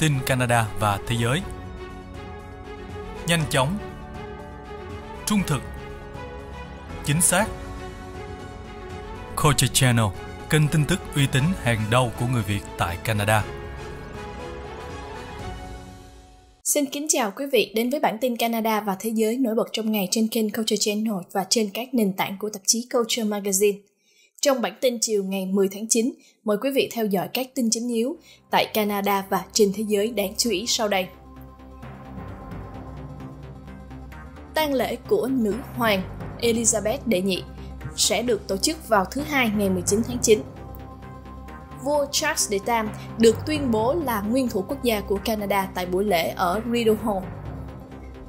tin Canada và thế giới. Nhanh chóng, trung thực, chính xác. Culture Channel, kênh tin tức uy tín hàng đầu của người Việt tại Canada. Xin kính chào quý vị đến với bản tin Canada và thế giới nổi bật trong ngày trên kênh Culture Channel và trên các nền tảng của tạp chí Culture Magazine. Trong bản tin chiều ngày 10 tháng 9, mời quý vị theo dõi các tin chính yếu tại Canada và trên thế giới đáng chú ý sau đây. Tang lễ của nữ hoàng Elizabeth đệ nhị sẽ được tổ chức vào thứ hai ngày 19 tháng 9. Vua Charles tam được tuyên bố là nguyên thủ quốc gia của Canada tại buổi lễ ở Rideau Hall.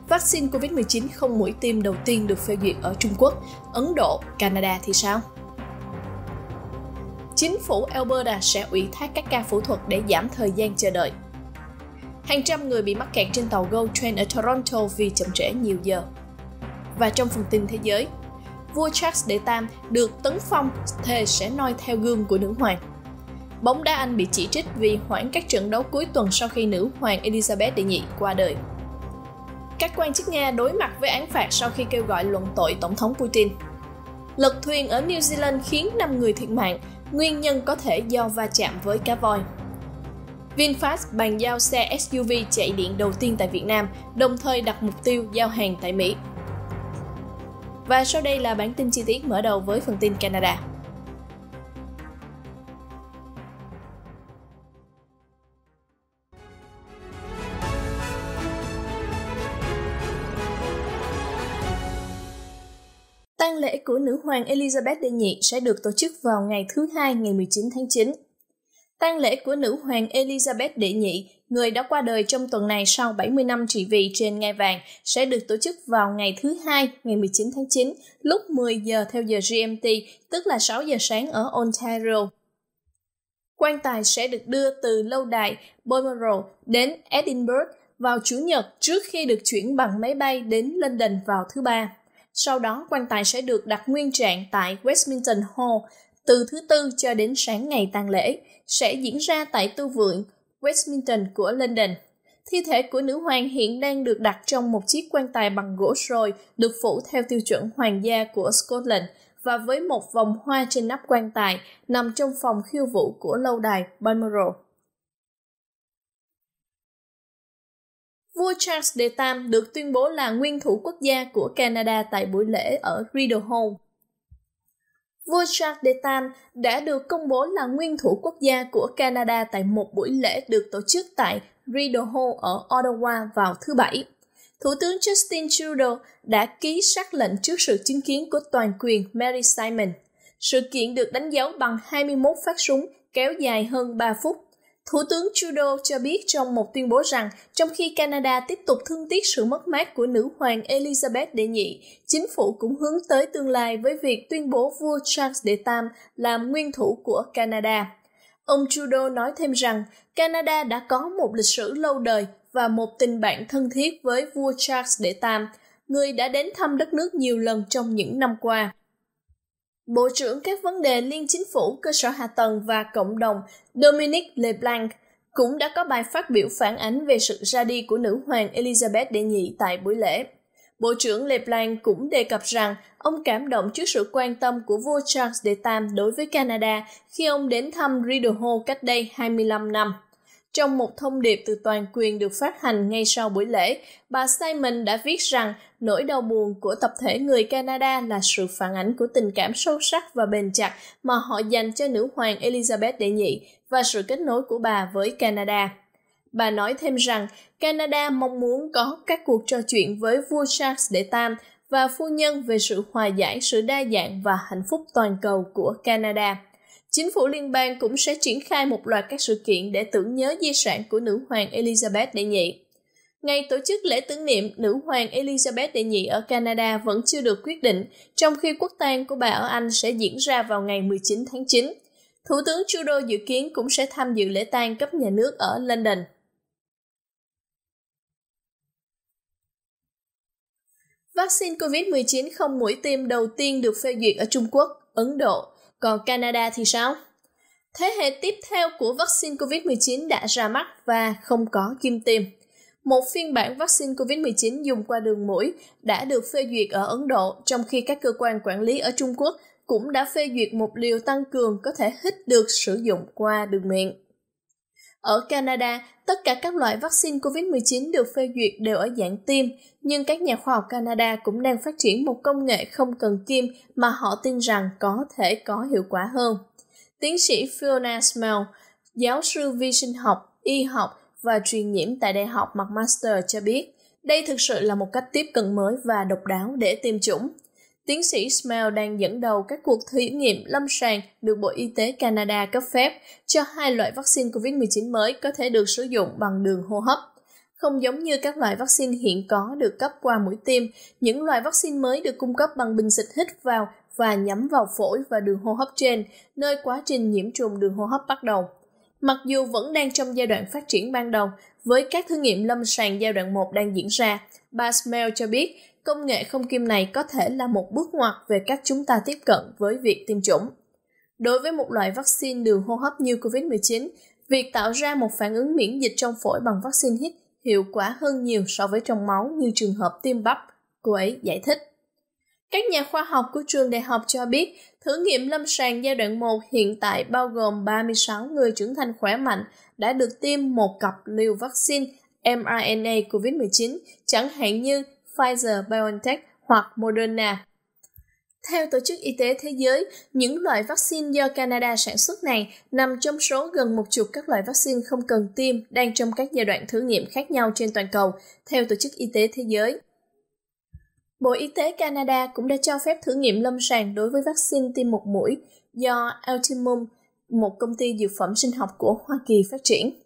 Vaccine COVID-19 không mũi tiêm đầu tiên được phê duyệt ở Trung Quốc, Ấn Độ, Canada thì sao? chính phủ Alberta sẽ ủy thác các ca phẫu thuật để giảm thời gian chờ đợi. Hàng trăm người bị mắc kẹt trên tàu Go Train ở Toronto vì chậm trễ nhiều giờ. Và trong phần tin thế giới, vua Charles đệ Tam được tấn phong thề sẽ noi theo gương của nữ hoàng. Bóng đá Anh bị chỉ trích vì hoãn các trận đấu cuối tuần sau khi nữ hoàng Elizabeth đệ nhị qua đời. Các quan chức Nga đối mặt với án phạt sau khi kêu gọi luận tội Tổng thống Putin. Lật thuyền ở New Zealand khiến 5 người thiệt mạng Nguyên nhân có thể do va chạm với cá voi. VinFast bàn giao xe SUV chạy điện đầu tiên tại Việt Nam, đồng thời đặt mục tiêu giao hàng tại Mỹ. Và sau đây là bản tin chi tiết mở đầu với phần tin Canada. lễ của nữ hoàng Elizabeth đệ nhị sẽ được tổ chức vào ngày thứ hai ngày 19 tháng 9. Tang lễ của nữ hoàng Elizabeth đệ nhị, người đã qua đời trong tuần này sau 70 năm trị vì trên ngai vàng, sẽ được tổ chức vào ngày thứ hai ngày 19 tháng 9, lúc 10 giờ theo giờ GMT, tức là 6 giờ sáng ở Ontario. Quan tài sẽ được đưa từ lâu đài Balmoral đến Edinburgh vào Chủ nhật trước khi được chuyển bằng máy bay đến London vào thứ ba sau đó quan tài sẽ được đặt nguyên trạng tại Westminster Hall từ thứ Tư cho đến sáng ngày tang lễ, sẽ diễn ra tại Tu viện Westminster của London. Thi thể của nữ hoàng hiện đang được đặt trong một chiếc quan tài bằng gỗ sồi được phủ theo tiêu chuẩn hoàng gia của Scotland và với một vòng hoa trên nắp quan tài nằm trong phòng khiêu vũ của lâu đài Balmoral. Vua Charles đệ Tam được tuyên bố là nguyên thủ quốc gia của Canada tại buổi lễ ở Rideau Hall. Vua Charles đệ Tam đã được công bố là nguyên thủ quốc gia của Canada tại một buổi lễ được tổ chức tại Rideau Hall ở Ottawa vào thứ Bảy. Thủ tướng Justin Trudeau đã ký sắc lệnh trước sự chứng kiến của toàn quyền Mary Simon. Sự kiện được đánh dấu bằng 21 phát súng kéo dài hơn 3 phút Thủ tướng Trudeau cho biết trong một tuyên bố rằng, trong khi Canada tiếp tục thương tiếc sự mất mát của nữ hoàng Elizabeth đệ nhị, chính phủ cũng hướng tới tương lai với việc tuyên bố vua Charles đệ tam làm nguyên thủ của Canada. Ông Trudeau nói thêm rằng, Canada đã có một lịch sử lâu đời và một tình bạn thân thiết với vua Charles đệ tam, người đã đến thăm đất nước nhiều lần trong những năm qua. Bộ trưởng các vấn đề liên chính phủ, cơ sở hạ tầng và cộng đồng Dominic Leblanc cũng đã có bài phát biểu phản ánh về sự ra đi của nữ hoàng Elizabeth đệ nhị tại buổi lễ. Bộ trưởng Leblanc cũng đề cập rằng ông cảm động trước sự quan tâm của vua Charles III đối với Canada khi ông đến thăm Rideau Hall cách đây 25 năm. Trong một thông điệp từ toàn quyền được phát hành ngay sau buổi lễ, bà Simon đã viết rằng nỗi đau buồn của tập thể người Canada là sự phản ánh của tình cảm sâu sắc và bền chặt mà họ dành cho nữ hoàng Elizabeth đệ nhị và sự kết nối của bà với Canada. Bà nói thêm rằng Canada mong muốn có các cuộc trò chuyện với vua Charles đệ tam và phu nhân về sự hòa giải, sự đa dạng và hạnh phúc toàn cầu của Canada. Chính phủ liên bang cũng sẽ triển khai một loạt các sự kiện để tưởng nhớ di sản của nữ hoàng Elizabeth đệ nhị. Ngày tổ chức lễ tưởng niệm nữ hoàng Elizabeth đệ nhị ở Canada vẫn chưa được quyết định, trong khi quốc tang của bà ở Anh sẽ diễn ra vào ngày 19 tháng 9. Thủ tướng Trudeau dự kiến cũng sẽ tham dự lễ tang cấp nhà nước ở London. Vaccine COVID-19 không mũi tiêm đầu tiên được phê duyệt ở Trung Quốc, Ấn Độ, còn Canada thì sao? Thế hệ tiếp theo của vaccine COVID-19 đã ra mắt và không có kim tiêm. Một phiên bản vaccine COVID-19 dùng qua đường mũi đã được phê duyệt ở Ấn Độ, trong khi các cơ quan quản lý ở Trung Quốc cũng đã phê duyệt một liều tăng cường có thể hít được sử dụng qua đường miệng. Ở Canada, tất cả các loại vaccine COVID-19 được phê duyệt đều ở dạng tiêm, nhưng các nhà khoa học Canada cũng đang phát triển một công nghệ không cần kim mà họ tin rằng có thể có hiệu quả hơn. Tiến sĩ Fiona Smell, giáo sư vi sinh học, y học và truyền nhiễm tại Đại học McMaster cho biết, đây thực sự là một cách tiếp cận mới và độc đáo để tiêm chủng. Tiến sĩ Smell đang dẫn đầu các cuộc thí nghiệm lâm sàng được Bộ Y tế Canada cấp phép cho hai loại vaccine COVID-19 mới có thể được sử dụng bằng đường hô hấp. Không giống như các loại vaccine hiện có được cấp qua mũi tiêm, những loại vaccine mới được cung cấp bằng bình xịt hít vào và nhắm vào phổi và đường hô hấp trên, nơi quá trình nhiễm trùng đường hô hấp bắt đầu. Mặc dù vẫn đang trong giai đoạn phát triển ban đầu, với các thử nghiệm lâm sàng giai đoạn 1 đang diễn ra, bà Smell cho biết công nghệ không kim này có thể là một bước ngoặt về cách chúng ta tiếp cận với việc tiêm chủng. Đối với một loại vaccine đường hô hấp như COVID-19, việc tạo ra một phản ứng miễn dịch trong phổi bằng vaccine hít hiệu quả hơn nhiều so với trong máu như trường hợp tiêm bắp, cô ấy giải thích. Các nhà khoa học của trường đại học cho biết, thử nghiệm lâm sàng giai đoạn 1 hiện tại bao gồm 36 người trưởng thành khỏe mạnh đã được tiêm một cặp liều vaccine mRNA COVID-19, chẳng hạn như Pfizer-BioNTech hoặc Moderna. Theo Tổ chức Y tế Thế giới, những loại vaccine do Canada sản xuất này nằm trong số gần một chục các loại vaccine không cần tiêm đang trong các giai đoạn thử nghiệm khác nhau trên toàn cầu, theo Tổ chức Y tế Thế giới. Bộ Y tế Canada cũng đã cho phép thử nghiệm lâm sàng đối với vaccine tiêm một mũi do Altimum, một công ty dược phẩm sinh học của Hoa Kỳ phát triển.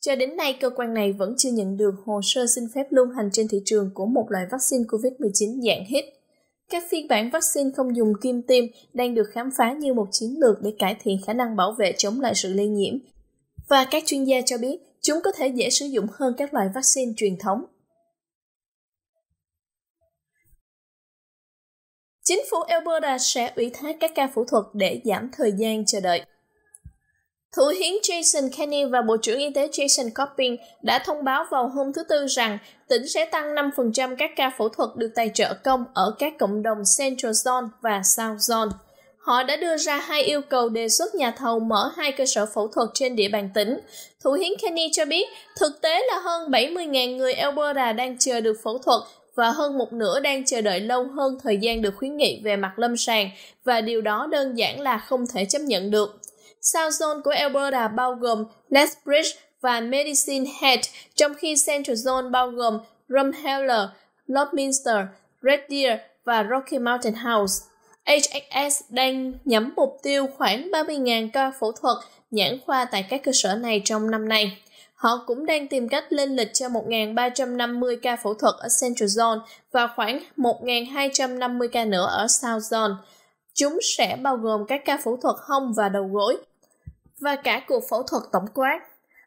Cho đến nay, cơ quan này vẫn chưa nhận được hồ sơ xin phép lưu hành trên thị trường của một loại vaccine COVID-19 dạng hít. Các phiên bản vaccine không dùng kim tiêm đang được khám phá như một chiến lược để cải thiện khả năng bảo vệ chống lại sự lây nhiễm. Và các chuyên gia cho biết, chúng có thể dễ sử dụng hơn các loại vaccine truyền thống. Chính phủ Alberta sẽ ủy thác các ca phẫu thuật để giảm thời gian chờ đợi. Thủ hiến Jason Kenney và Bộ trưởng Y tế Jason Coppin đã thông báo vào hôm thứ Tư rằng tỉnh sẽ tăng 5% các ca phẫu thuật được tài trợ công ở các cộng đồng Central Zone và South Zone. Họ đã đưa ra hai yêu cầu đề xuất nhà thầu mở hai cơ sở phẫu thuật trên địa bàn tỉnh. Thủ hiến Kenny cho biết, thực tế là hơn 70.000 người Alberta đang chờ được phẫu thuật và hơn một nửa đang chờ đợi lâu hơn thời gian được khuyến nghị về mặt lâm sàng và điều đó đơn giản là không thể chấp nhận được. South Zone của Alberta bao gồm Lethbridge và Medicine Head, trong khi Central Zone bao gồm Drumheller, Lloydminster, Red Deer và Rocky Mountain House. HHS đang nhắm mục tiêu khoảng 30.000 ca phẫu thuật nhãn khoa tại các cơ sở này trong năm nay. Họ cũng đang tìm cách lên lịch cho 1.350 ca phẫu thuật ở Central Zone và khoảng 1.250 ca nữa ở South Zone. Chúng sẽ bao gồm các ca phẫu thuật hông và đầu gối, và cả cuộc phẫu thuật tổng quát.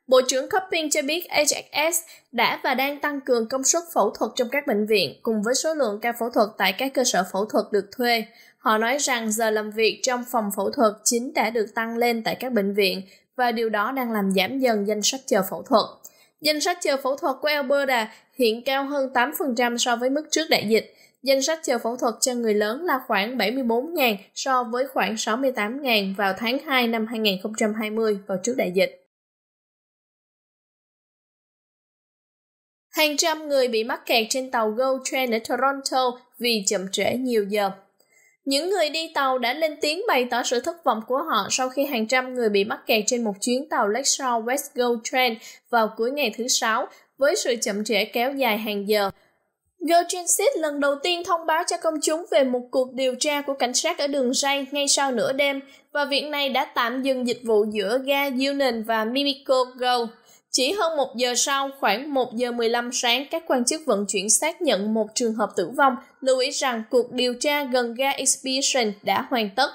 Bộ trưởng Copping cho biết HHS đã và đang tăng cường công suất phẫu thuật trong các bệnh viện cùng với số lượng ca phẫu thuật tại các cơ sở phẫu thuật được thuê. Họ nói rằng giờ làm việc trong phòng phẫu thuật chính đã được tăng lên tại các bệnh viện và điều đó đang làm giảm dần danh sách chờ phẫu thuật. Danh sách chờ phẫu thuật của Alberta hiện cao hơn 8% so với mức trước đại dịch, Danh sách chờ phẫu thuật cho người lớn là khoảng 74.000 so với khoảng 68.000 vào tháng 2 năm 2020 vào trước đại dịch. Hàng trăm người bị mắc kẹt trên tàu Go Train ở Toronto vì chậm trễ nhiều giờ. Những người đi tàu đã lên tiếng bày tỏ sự thất vọng của họ sau khi hàng trăm người bị mắc kẹt trên một chuyến tàu Lakeshore West Go Train vào cuối ngày thứ Sáu với sự chậm trễ kéo dài hàng giờ. Georgensit lần đầu tiên thông báo cho công chúng về một cuộc điều tra của cảnh sát ở đường ray ngay sau nửa đêm và viện này đã tạm dừng dịch vụ giữa ga Union và Mimico Go. Chỉ hơn một giờ sau, khoảng 1 giờ 15 sáng, các quan chức vận chuyển xác nhận một trường hợp tử vong, lưu ý rằng cuộc điều tra gần ga Expedition đã hoàn tất.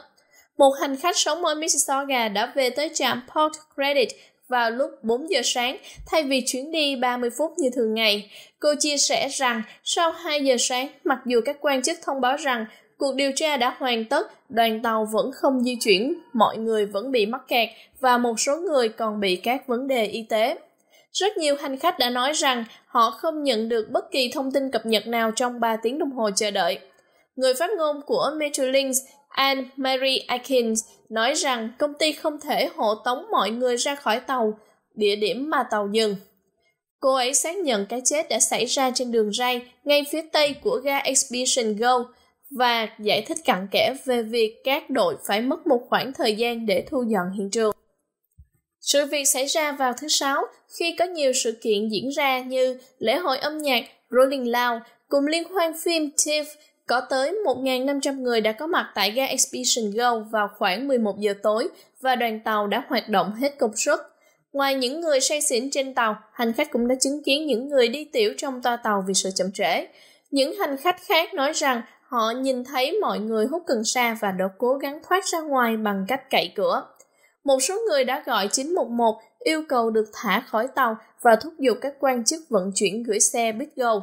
Một hành khách sống ở Mississauga đã về tới trạm Port Credit vào lúc 4 giờ sáng thay vì chuyến đi 30 phút như thường ngày. Cô chia sẻ rằng sau 2 giờ sáng, mặc dù các quan chức thông báo rằng cuộc điều tra đã hoàn tất, đoàn tàu vẫn không di chuyển, mọi người vẫn bị mắc kẹt và một số người còn bị các vấn đề y tế. Rất nhiều hành khách đã nói rằng họ không nhận được bất kỳ thông tin cập nhật nào trong 3 tiếng đồng hồ chờ đợi. Người phát ngôn của Metrolink Anne Marie Atkins nói rằng công ty không thể hộ tống mọi người ra khỏi tàu, địa điểm mà tàu dừng. Cô ấy xác nhận cái chết đã xảy ra trên đường ray ngay phía tây của ga Expedition Go và giải thích cặn kẽ về việc các đội phải mất một khoảng thời gian để thu dọn hiện trường. Sự việc xảy ra vào thứ Sáu khi có nhiều sự kiện diễn ra như lễ hội âm nhạc Rolling Loud cùng liên hoan phim TIFF có tới 1.500 người đã có mặt tại ga Expedition Go vào khoảng 11 giờ tối và đoàn tàu đã hoạt động hết công suất. Ngoài những người say xỉn trên tàu, hành khách cũng đã chứng kiến những người đi tiểu trong toa tàu vì sự chậm trễ. Những hành khách khác nói rằng họ nhìn thấy mọi người hút cần sa và đã cố gắng thoát ra ngoài bằng cách cậy cửa. Một số người đã gọi 911 yêu cầu được thả khỏi tàu và thúc giục các quan chức vận chuyển gửi xe Big Gold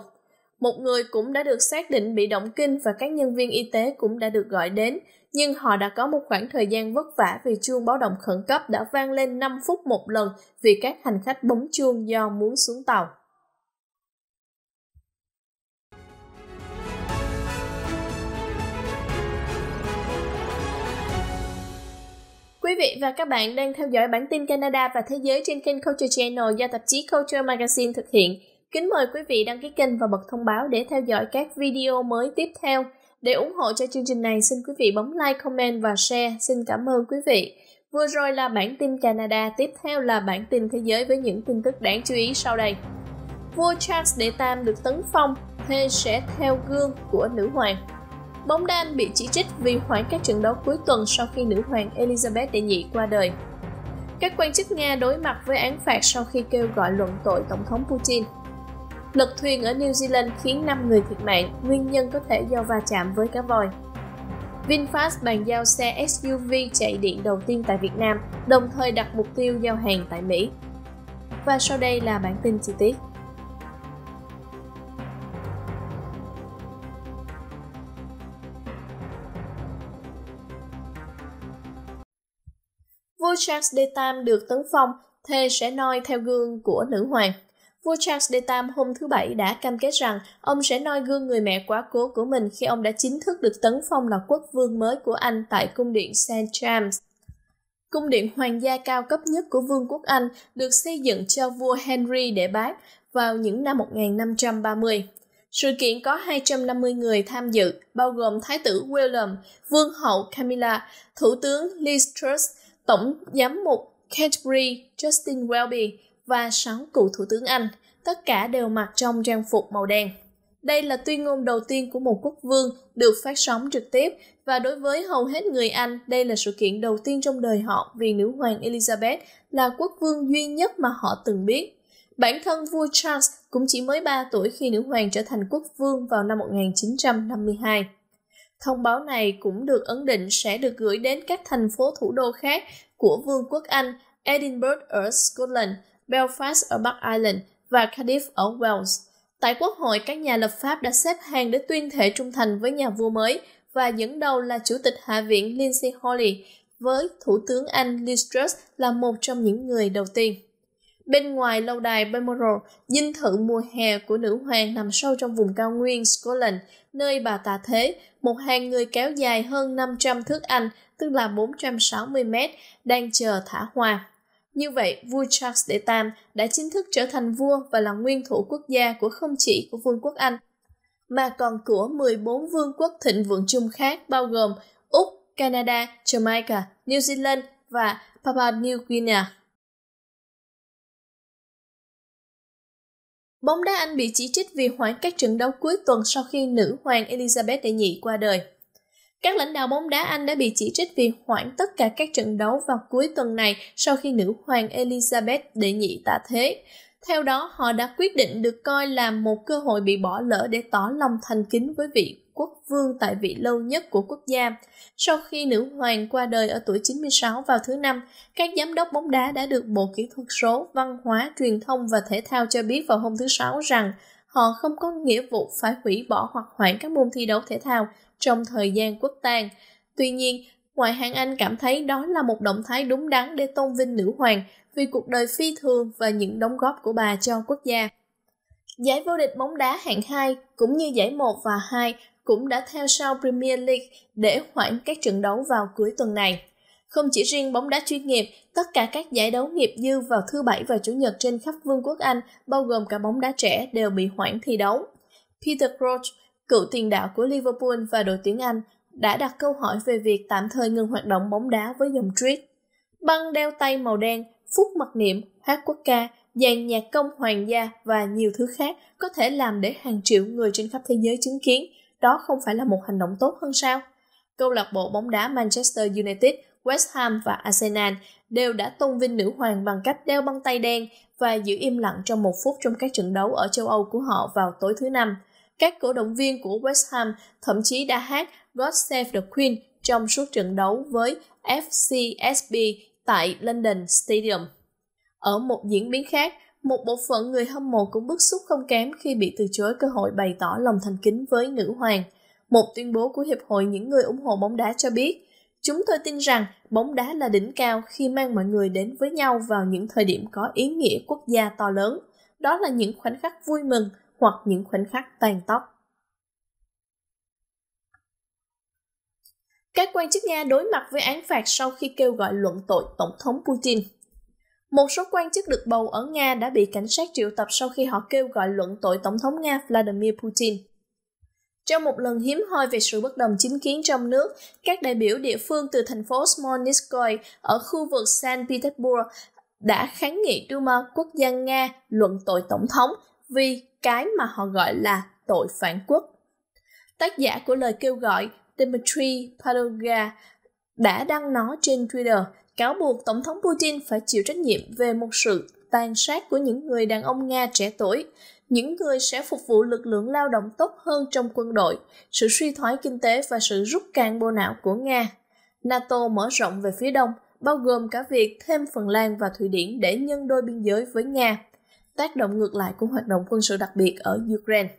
một người cũng đã được xác định bị động kinh và các nhân viên y tế cũng đã được gọi đến, nhưng họ đã có một khoảng thời gian vất vả vì chuông báo động khẩn cấp đã vang lên 5 phút một lần vì các hành khách bấm chuông do muốn xuống tàu. Quý vị và các bạn đang theo dõi bản tin Canada và Thế giới trên kênh Culture Channel do tạp chí Culture Magazine thực hiện. Kính mời quý vị đăng ký kênh và bật thông báo để theo dõi các video mới tiếp theo. Để ủng hộ cho chương trình này, xin quý vị bấm like, comment và share. Xin cảm ơn quý vị. Vừa rồi là bản tin Canada, tiếp theo là bản tin thế giới với những tin tức đáng chú ý sau đây. Vua Charles đệ Tam được tấn phong, Thê sẽ theo gương của nữ hoàng. Bóng đan bị chỉ trích vì hoãn các trận đấu cuối tuần sau khi nữ hoàng Elizabeth đệ nhị qua đời. Các quan chức Nga đối mặt với án phạt sau khi kêu gọi luận tội Tổng thống Putin. Lật thuyền ở New Zealand khiến 5 người thiệt mạng, nguyên nhân có thể do va chạm với cá voi. VinFast bàn giao xe SUV chạy điện đầu tiên tại Việt Nam, đồng thời đặt mục tiêu giao hàng tại Mỹ. Và sau đây là bản tin chi tiết. Vua Charles D. Tam được tấn phong, thề sẽ noi theo gương của nữ hoàng. Vua Charles III hôm thứ Bảy đã cam kết rằng ông sẽ noi gương người mẹ quá cố của mình khi ông đã chính thức được tấn phong là quốc vương mới của Anh tại cung điện St. James. Cung điện hoàng gia cao cấp nhất của Vương quốc Anh được xây dựng cho vua Henry để bác vào những năm 1530. Sự kiện có 250 người tham dự, bao gồm Thái tử William, Vương hậu Camilla, Thủ tướng Liz Truss, Tổng giám mục Canterbury Justin Welby, và 6 cựu thủ tướng Anh, tất cả đều mặc trong trang phục màu đen. Đây là tuyên ngôn đầu tiên của một quốc vương được phát sóng trực tiếp và đối với hầu hết người Anh, đây là sự kiện đầu tiên trong đời họ vì nữ hoàng Elizabeth là quốc vương duy nhất mà họ từng biết. Bản thân vua Charles cũng chỉ mới 3 tuổi khi nữ hoàng trở thành quốc vương vào năm 1952. Thông báo này cũng được ấn định sẽ được gửi đến các thành phố thủ đô khác của Vương quốc Anh, Edinburgh ở Scotland, Belfast ở Bắc Ireland và Cardiff ở Wales. Tại Quốc hội, các nhà lập pháp đã xếp hàng để tuyên thệ trung thành với nhà vua mới và dẫn đầu là Chủ tịch Hạ viện Lindsay Hawley với Thủ tướng Anh Liz Truss là một trong những người đầu tiên. Bên ngoài lâu đài Balmoral, dinh thự mùa hè của nữ hoàng nằm sâu trong vùng cao nguyên Scotland, nơi bà tạ thế, một hàng người kéo dài hơn 500 thước Anh, tức là 460 mét, đang chờ thả hoa. Như vậy, vua Charles đệ Tam đã chính thức trở thành vua và là nguyên thủ quốc gia của không chỉ của Vương quốc Anh, mà còn của 14 vương quốc thịnh vượng chung khác bao gồm Úc, Canada, Jamaica, New Zealand và Papua New Guinea. Bóng đá Anh bị chỉ trích vì hoãn các trận đấu cuối tuần sau khi nữ hoàng Elizabeth đệ nhị qua đời. Các lãnh đạo bóng đá Anh đã bị chỉ trích vì hoãn tất cả các trận đấu vào cuối tuần này sau khi nữ hoàng Elizabeth đệ nhị tạ thế. Theo đó, họ đã quyết định được coi là một cơ hội bị bỏ lỡ để tỏ lòng thành kính với vị quốc vương tại vị lâu nhất của quốc gia. Sau khi nữ hoàng qua đời ở tuổi 96 vào thứ năm, các giám đốc bóng đá đã được Bộ Kỹ thuật số, Văn hóa, Truyền thông và Thể thao cho biết vào hôm thứ Sáu rằng họ không có nghĩa vụ phải hủy bỏ hoặc hoãn các môn thi đấu thể thao trong thời gian quốc tang. Tuy nhiên, ngoại hạng Anh cảm thấy đó là một động thái đúng đắn để tôn vinh nữ hoàng vì cuộc đời phi thường và những đóng góp của bà cho quốc gia. Giải vô địch bóng đá hạng 2 cũng như giải 1 và 2 cũng đã theo sau Premier League để hoãn các trận đấu vào cuối tuần này. Không chỉ riêng bóng đá chuyên nghiệp, tất cả các giải đấu nghiệp dư vào thứ Bảy và Chủ nhật trên khắp Vương quốc Anh, bao gồm cả bóng đá trẻ, đều bị hoãn thi đấu. Peter Crouch, cựu tiền đạo của Liverpool và đội tuyển Anh đã đặt câu hỏi về việc tạm thời ngừng hoạt động bóng đá với dòng tweet. Băng đeo tay màu đen, phút mặc niệm, hát quốc ca, dàn nhạc công hoàng gia và nhiều thứ khác có thể làm để hàng triệu người trên khắp thế giới chứng kiến. Đó không phải là một hành động tốt hơn sao? Câu lạc bộ bóng đá Manchester United, West Ham và Arsenal đều đã tôn vinh nữ hoàng bằng cách đeo băng tay đen và giữ im lặng trong một phút trong các trận đấu ở châu Âu của họ vào tối thứ năm – các cổ động viên của West Ham thậm chí đã hát God Save the Queen trong suốt trận đấu với FCSB tại London Stadium. Ở một diễn biến khác, một bộ phận người hâm mộ cũng bức xúc không kém khi bị từ chối cơ hội bày tỏ lòng thành kính với nữ hoàng. Một tuyên bố của Hiệp hội những người ủng hộ bóng đá cho biết, chúng tôi tin rằng bóng đá là đỉnh cao khi mang mọi người đến với nhau vào những thời điểm có ý nghĩa quốc gia to lớn. Đó là những khoảnh khắc vui mừng, hoặc những khoảnh khắc toàn tóc. Các quan chức Nga đối mặt với án phạt sau khi kêu gọi luận tội Tổng thống Putin. Một số quan chức được bầu ở Nga đã bị cảnh sát triệu tập sau khi họ kêu gọi luận tội Tổng thống Nga Vladimir Putin. Trong một lần hiếm hoi về sự bất đồng chính kiến trong nước, các đại biểu địa phương từ thành phố Smolenskoy ở khu vực Saint Petersburg đã kháng nghị Duma Quốc gia Nga luận tội Tổng thống vì cái mà họ gọi là tội phản quốc. Tác giả của lời kêu gọi Dmitry Padorga đã đăng nó trên Twitter cáo buộc Tổng thống Putin phải chịu trách nhiệm về một sự tàn sát của những người đàn ông Nga trẻ tuổi, những người sẽ phục vụ lực lượng lao động tốt hơn trong quân đội, sự suy thoái kinh tế và sự rút cạn bộ não của Nga. NATO mở rộng về phía đông, bao gồm cả việc thêm Phần Lan và Thụy Điển để nhân đôi biên giới với Nga tác động ngược lại của hoạt động quân sự đặc biệt ở Ukraine.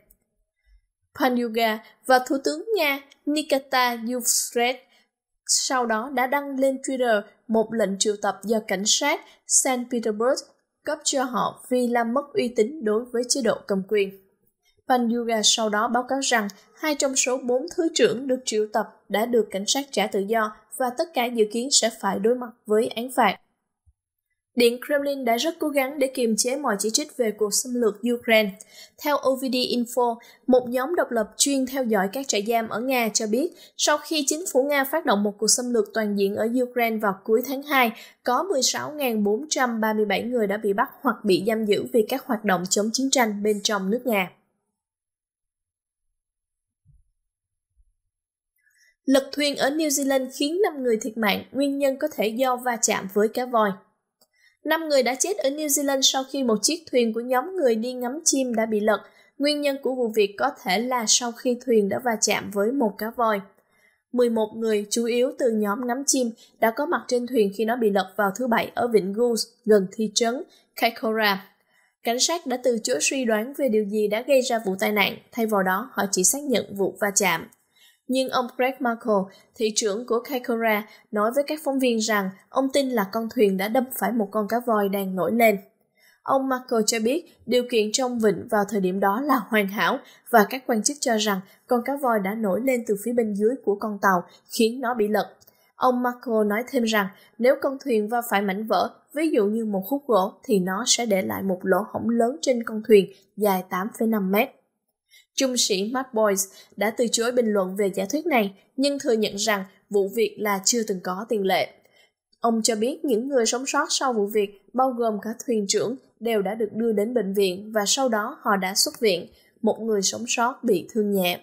Panyuga và Thủ tướng Nga Nikita Yuvsred sau đó đã đăng lên Twitter một lệnh triệu tập do cảnh sát St. Petersburg cấp cho họ vì làm mất uy tín đối với chế độ cầm quyền. Panyuga sau đó báo cáo rằng hai trong số bốn thứ trưởng được triệu tập đã được cảnh sát trả tự do và tất cả dự kiến sẽ phải đối mặt với án phạt. Điện Kremlin đã rất cố gắng để kiềm chế mọi chỉ trích về cuộc xâm lược Ukraine. Theo OVD Info, một nhóm độc lập chuyên theo dõi các trại giam ở Nga cho biết, sau khi chính phủ Nga phát động một cuộc xâm lược toàn diện ở Ukraine vào cuối tháng 2, có 16.437 người đã bị bắt hoặc bị giam giữ vì các hoạt động chống chiến tranh bên trong nước Nga. Lật thuyền ở New Zealand khiến 5 người thiệt mạng, nguyên nhân có thể do va chạm với cá voi. Năm người đã chết ở New Zealand sau khi một chiếc thuyền của nhóm người đi ngắm chim đã bị lật. Nguyên nhân của vụ việc có thể là sau khi thuyền đã va chạm với một cá voi. 11 người, chủ yếu từ nhóm ngắm chim, đã có mặt trên thuyền khi nó bị lật vào thứ Bảy ở vịnh Goose, gần thị trấn Kaikoura. Cảnh sát đã từ chối suy đoán về điều gì đã gây ra vụ tai nạn, thay vào đó họ chỉ xác nhận vụ va chạm. Nhưng ông Greg Markle, thị trưởng của Kaikoura, nói với các phóng viên rằng ông tin là con thuyền đã đâm phải một con cá voi đang nổi lên. Ông Markle cho biết điều kiện trong vịnh vào thời điểm đó là hoàn hảo và các quan chức cho rằng con cá voi đã nổi lên từ phía bên dưới của con tàu khiến nó bị lật. Ông Marco nói thêm rằng nếu con thuyền va phải mảnh vỡ, ví dụ như một khúc gỗ, thì nó sẽ để lại một lỗ hổng lớn trên con thuyền dài 8,5 mét. Trung sĩ Matt Boyce đã từ chối bình luận về giả thuyết này, nhưng thừa nhận rằng vụ việc là chưa từng có tiền lệ. Ông cho biết những người sống sót sau vụ việc, bao gồm cả thuyền trưởng, đều đã được đưa đến bệnh viện và sau đó họ đã xuất viện. Một người sống sót bị thương nhẹ.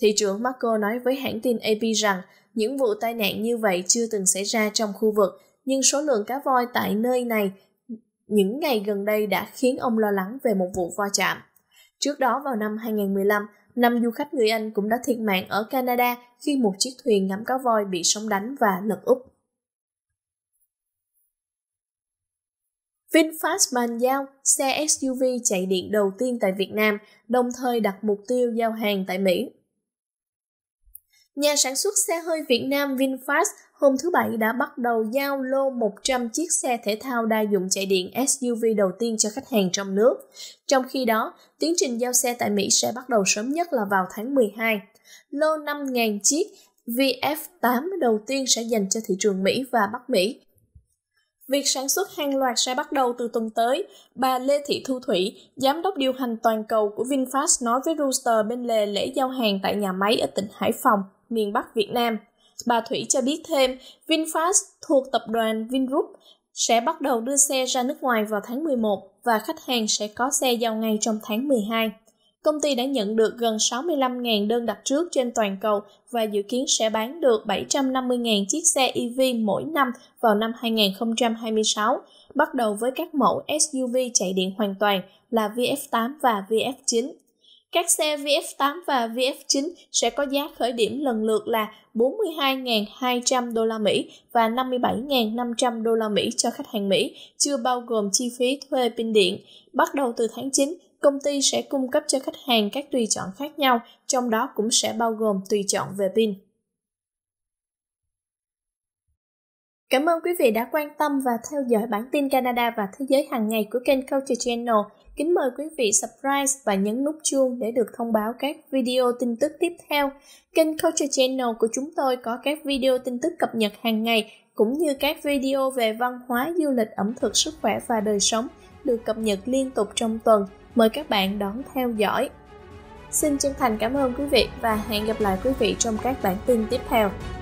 Thị trưởng Marco nói với hãng tin AP rằng những vụ tai nạn như vậy chưa từng xảy ra trong khu vực, nhưng số lượng cá voi tại nơi này những ngày gần đây đã khiến ông lo lắng về một vụ va chạm. Trước đó vào năm 2015, năm du khách người Anh cũng đã thiệt mạng ở Canada khi một chiếc thuyền ngắm cá voi bị sóng đánh và lật úp. VinFast bàn giao xe SUV chạy điện đầu tiên tại Việt Nam, đồng thời đặt mục tiêu giao hàng tại Mỹ. Nhà sản xuất xe hơi Việt Nam VinFast hôm thứ Bảy đã bắt đầu giao lô 100 chiếc xe thể thao đa dụng chạy điện SUV đầu tiên cho khách hàng trong nước. Trong khi đó, tiến trình giao xe tại Mỹ sẽ bắt đầu sớm nhất là vào tháng 12. Lô 5.000 chiếc VF8 đầu tiên sẽ dành cho thị trường Mỹ và Bắc Mỹ. Việc sản xuất hàng loạt sẽ bắt đầu từ tuần tới. Bà Lê Thị Thu Thủy, giám đốc điều hành toàn cầu của VinFast nói với Rooster bên lề lễ giao hàng tại nhà máy ở tỉnh Hải Phòng, miền Bắc Việt Nam. Bà Thủy cho biết thêm, VinFast thuộc tập đoàn Vingroup sẽ bắt đầu đưa xe ra nước ngoài vào tháng 11 và khách hàng sẽ có xe giao ngay trong tháng 12. Công ty đã nhận được gần 65.000 đơn đặt trước trên toàn cầu và dự kiến sẽ bán được 750.000 chiếc xe EV mỗi năm vào năm 2026, bắt đầu với các mẫu SUV chạy điện hoàn toàn là VF8 và VF9. Các xe VF8 và VF9 sẽ có giá khởi điểm lần lượt là 42.200 đô la Mỹ và 57.500 đô la Mỹ cho khách hàng Mỹ, chưa bao gồm chi phí thuê pin điện. Bắt đầu từ tháng 9, công ty sẽ cung cấp cho khách hàng các tùy chọn khác nhau, trong đó cũng sẽ bao gồm tùy chọn về pin. Cảm ơn quý vị đã quan tâm và theo dõi bản tin Canada và thế giới hàng ngày của kênh Culture Channel. Kính mời quý vị subscribe và nhấn nút chuông để được thông báo các video tin tức tiếp theo. Kênh Culture Channel của chúng tôi có các video tin tức cập nhật hàng ngày cũng như các video về văn hóa, du lịch, ẩm thực, sức khỏe và đời sống được cập nhật liên tục trong tuần. Mời các bạn đón theo dõi. Xin chân thành cảm ơn quý vị và hẹn gặp lại quý vị trong các bản tin tiếp theo.